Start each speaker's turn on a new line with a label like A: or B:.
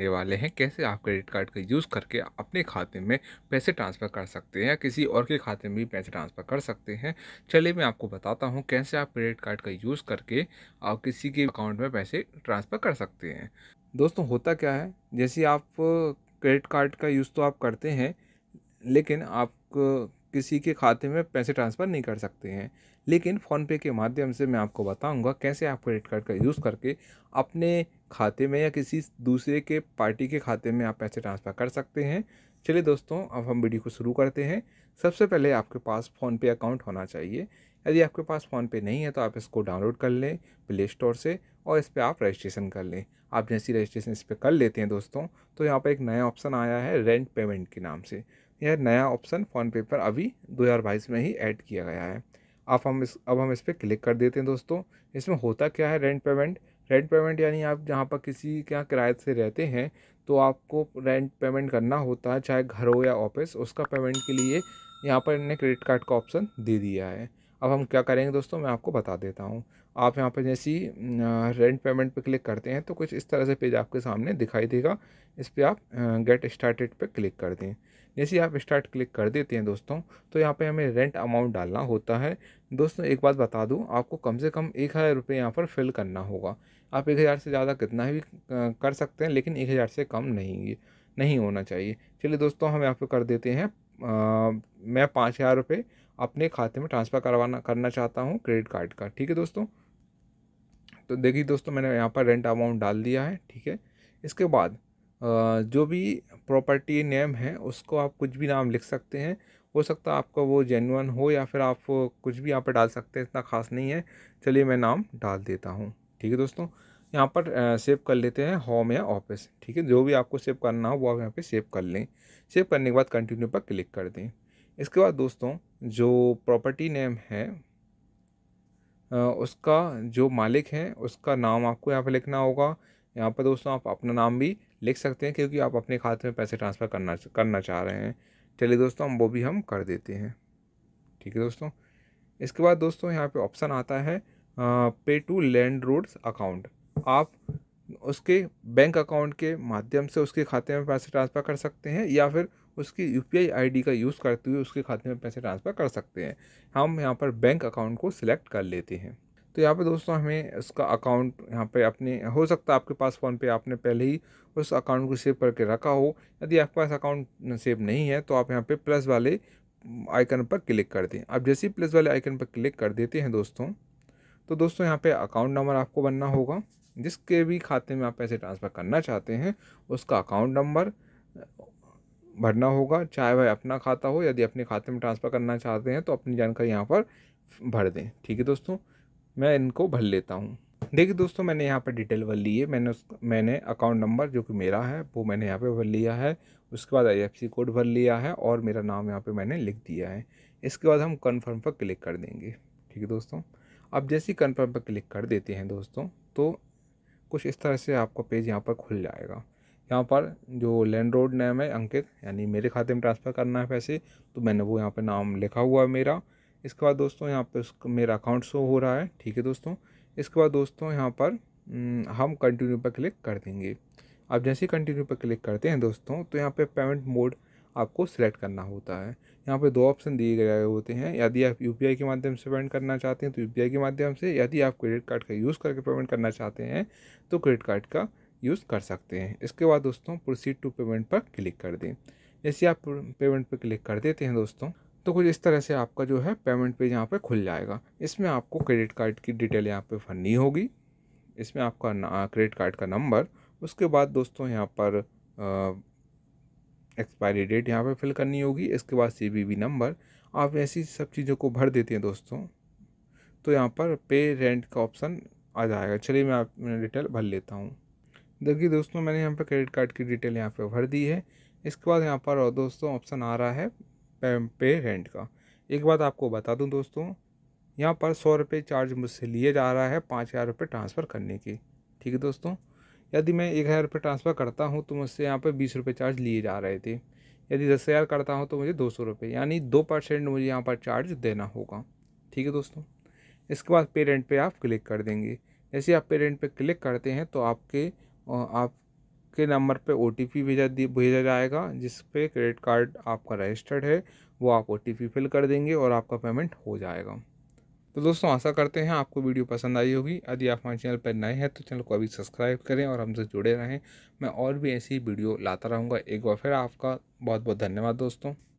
A: करने वाले हैं कैसे आप क्रेडिट कार्ड का यूज़ करके अपने खाते में पैसे ट्रांसफ़र कर सकते हैं या किसी और के खाते में भी पैसे ट्रांसफ़र कर सकते हैं चलिए मैं आपको बताता हूँ कैसे आप क्रेडिट कार्ड का यूज़ करके आप किसी के अकाउंट में पैसे ट्रांसफ़र कर सकते हैं दोस्तों होता क्या है जैसे आप क्रेडिट कार्ड का यूज़ तो आप करते हैं लेकिन आप किसी के खाते में पैसे ट्रांसफ़र नहीं कर सकते हैं लेकिन फ़ोनपे के माध्यम से मैं आपको बताऊंगा कैसे आप क्रेडिट कार्ड का यूज़ करके अपने खाते में या किसी दूसरे के पार्टी के खाते में आप पैसे ट्रांसफ़र कर सकते हैं चलिए दोस्तों अब हम वीडियो को शुरू करते हैं सबसे पहले आपके पास फ़ोनपे अकाउंट होना चाहिए यदि आपके पास फ़ोनपे नहीं है तो आप इसको डाउनलोड कर लें प्ले स्टोर से और इस पर आप रजिस्ट्रेशन कर लें आप जैसी रजिस्ट्रेशन इस पर कर लेते हैं दोस्तों तो यहाँ पर एक नया ऑप्शन आया है रेंट पेमेंट के नाम से यह नया ऑप्शन फ़ोनपे पर अभी 2022 में ही ऐड किया गया है आप हम इस अब हम इस पर क्लिक कर देते हैं दोस्तों इसमें होता क्या है रेंट पेमेंट रेंट पेमेंट यानी आप जहाँ पर किसी के यहाँ किराए से रहते हैं तो आपको रेंट पेमेंट करना होता है चाहे घर हो या ऑफिस उसका पेमेंट के लिए यहाँ पर इन्हें क्रेडिट कार्ड का ऑप्शन दे दिया है अब हम क्या करेंगे दोस्तों मैं आपको बता देता हूँ आप यहाँ पर जैसी रेंट पेमेंट पे क्लिक करते हैं तो कुछ इस तरह से पेज आपके सामने दिखाई देगा इस पर आप गेट स्टार्टेड पे क्लिक कर दें जैसे आप स्टार्ट क्लिक कर देते हैं दोस्तों तो यहाँ पे हमें रेंट अमाउंट डालना होता है दोस्तों एक बात बता दूँ आपको कम से कम एक हज़ार रुपये यहाँ पर फिल करना होगा आप एक हज़ार से ज़्यादा कितना ही भी कर सकते हैं लेकिन एक हज़ार से कम नहीं नहीं होना चाहिए चलिए दोस्तों हम यहाँ पर कर देते हैं आ, मैं पाँच हज़ार रुपये अपने खाते में ट्रांसफ़र करवाना करना चाहता हूँ क्रेडिट कार्ड का ठीक है दोस्तों तो देखिए दोस्तों मैंने यहाँ पर रेंट अमाउंट डाल दिया है ठीक है इसके बाद जो भी प्रॉपर्टी नेम है उसको आप कुछ भी नाम लिख सकते हैं हो सकता है आपका वो जेनुअन हो या फिर आप कुछ भी यहाँ पर डाल सकते हैं इतना खास नहीं है चलिए मैं नाम डाल देता हूँ ठीक है दोस्तों यहाँ पर सेव कर लेते हैं होम या ऑफिस ठीक है जो भी आपको सेव करना हो वो आप यहाँ पे सेव कर लें सेव करने के बाद कंटिन्यू पर क्लिक कर दें इसके बाद दोस्तों जो प्रॉपर्टी नेम है उसका जो मालिक है उसका नाम आपको यहाँ पर लिखना होगा यहाँ पर दोस्तों आप अपना नाम भी लिख सकते हैं क्योंकि आप अपने खाते में पैसे ट्रांसफ़र करना करना चाह रहे हैं चलिए दोस्तों हम वो भी हम कर देते हैं ठीक है दोस्तों इसके बाद दोस्तों यहाँ पे ऑप्शन आता है पे टू लैंड रोड्स अकाउंट आप उसके बैंक अकाउंट के माध्यम से उसके खाते में पैसे ट्रांसफ़र कर सकते हैं या फिर उसकी यू पी का यूज़ करते हुए उसके खाते में पैसे ट्रांसफ़र कर सकते हैं हम यहाँ पर बैंक अकाउंट को सिलेक्ट कर लेते हैं तो यहाँ पर दोस्तों हमें उसका अकाउंट यहाँ पर अपने हो सकता है आपके पास फ़ोन पे आपने पहले ही उस अकाउंट को सेव करके रखा हो यदि आपके पास अकाउंट सेव नहीं है तो आप यहाँ पे प्लस वाले आइकन पर क्लिक कर दें आप जैसे ही प्लस वाले आइकन पर क्लिक कर देते हैं दोस्तों तो दोस्तों यहाँ पर अकाउंट नंबर आपको बनना होगा जिसके भी खाते में आप पैसे ट्रांसफ़र करना चाहते हैं उसका अकाउंट नंबर भरना होगा चाहे वह अपना खाता हो यदि अपने खाते में ट्रांसफ़र करना चाहते हैं तो अपनी जानकारी यहाँ पर भर दें ठीक है दोस्तों मैं इनको भर लेता हूँ देखिए दोस्तों मैंने यहाँ पर डिटेल भर ली है मैंने उस मैंने अकाउंट नंबर जो कि मेरा है वो मैंने यहाँ पे भर लिया है उसके बाद आई कोड भर लिया है और मेरा नाम यहाँ पे मैंने लिख दिया है इसके बाद हम कन्फर्म पर क्लिक कर देंगे ठीक है दोस्तों अब जैसे ही कन्फर्म पर क्लिक कर देते हैं दोस्तों तो कुछ इस तरह से आपका पेज यहाँ पर खुल जाएगा यहाँ पर जो लैंड रोड नेम है अंकित यानी मेरे खाते में ट्रांसफ़र करना है पैसे तो मैंने वो यहाँ पर नाम लिखा हुआ है मेरा इसके बाद दोस्तों यहाँ पर उसका मेरा अकाउंट शो हो रहा है ठीक है दोस्तों इसके बाद दोस्तों यहाँ पर हम कंटिन्यू पर क्लिक कर देंगे आप जैसे ही कंटिन्यू पर क्लिक करते हैं दोस्तों तो यहाँ पर पेमेंट मोड आपको सिलेक्ट करना होता है यहाँ पे दो ऑप्शन दिए गए होते हैं यदि आप यू के माध्यम से पेमेंट करना चाहते हैं तो यू के माध्यम से यदि आप क्रेडिट कार्ड का यूज़ करके पेमेंट करना चाहते हैं तो क्रेडिट कार्ड का यूज़ कर सकते हैं इसके बाद दोस्तों प्रोसीड टू पेमेंट पर क्लिक कर दें जैसे आप पेमेंट पर क्लिक कर देते हैं दोस्तों तो कुछ इस तरह से आपका जो है पेमेंट पेज यहाँ पे खुल जाएगा इसमें आपको क्रेडिट कार्ड की डिटेल यहाँ पे भरनी होगी इसमें आपका क्रेडिट कार्ड का नंबर उसके बाद दोस्तों यहाँ पर एक्सपायरी डेट यहाँ पर फिल करनी होगी इसके बाद सी नंबर आप ऐसी सब चीज़ों को भर देते हैं दोस्तों तो यहाँ पर पे रेंट का ऑप्शन आ जाएगा चलिए मैं आप डिटेल भर लेता हूँ देखिए दोस्तों मैंने यहाँ पर क्रेडिट कार्ड की डिटेल यहाँ पर भर दी है इसके बाद यहाँ पर दोस्तों ऑप्शन आ रहा है पे, पे रेंट का एक बात आपको बता दूँ दोस्तों यहाँ पर सौ रुपये चार्ज मुझसे लिए जा रहा है पाँच हज़ार रुपये ट्रांसफ़र करने के ठीक है दोस्तों यदि मैं एक हज़ार रुपये ट्रांसफ़र करता हूँ तो मुझसे यहाँ पर बीस रुपये चार्ज लिए जा रहे थे यदि दस हज़ार करता हूँ तो मुझे दो सौ रुपये यानी दो परसेंट मुझे यहाँ पर चार्ज देना होगा ठीक है दोस्तों इसके बाद पेरेंट पे आप क्लिक कर देंगे जैसे आप पेरेंट पे क्लिक करते हैं तो आपके आपके नंबर पे ओ भेजा भेजा जाएगा जिस पे क्रेडिट कार्ड आपका रजिस्टर्ड है वो आप ओ फिल कर देंगे और आपका पेमेंट हो जाएगा तो दोस्तों आशा करते हैं आपको वीडियो पसंद आई होगी यदि आप हमारे चैनल पर नए हैं तो चैनल को अभी सब्सक्राइब करें और हमसे जुड़े रहें मैं और भी ऐसी वीडियो लाता रहूँगा एक बार फिर आपका बहुत बहुत धन्यवाद दोस्तों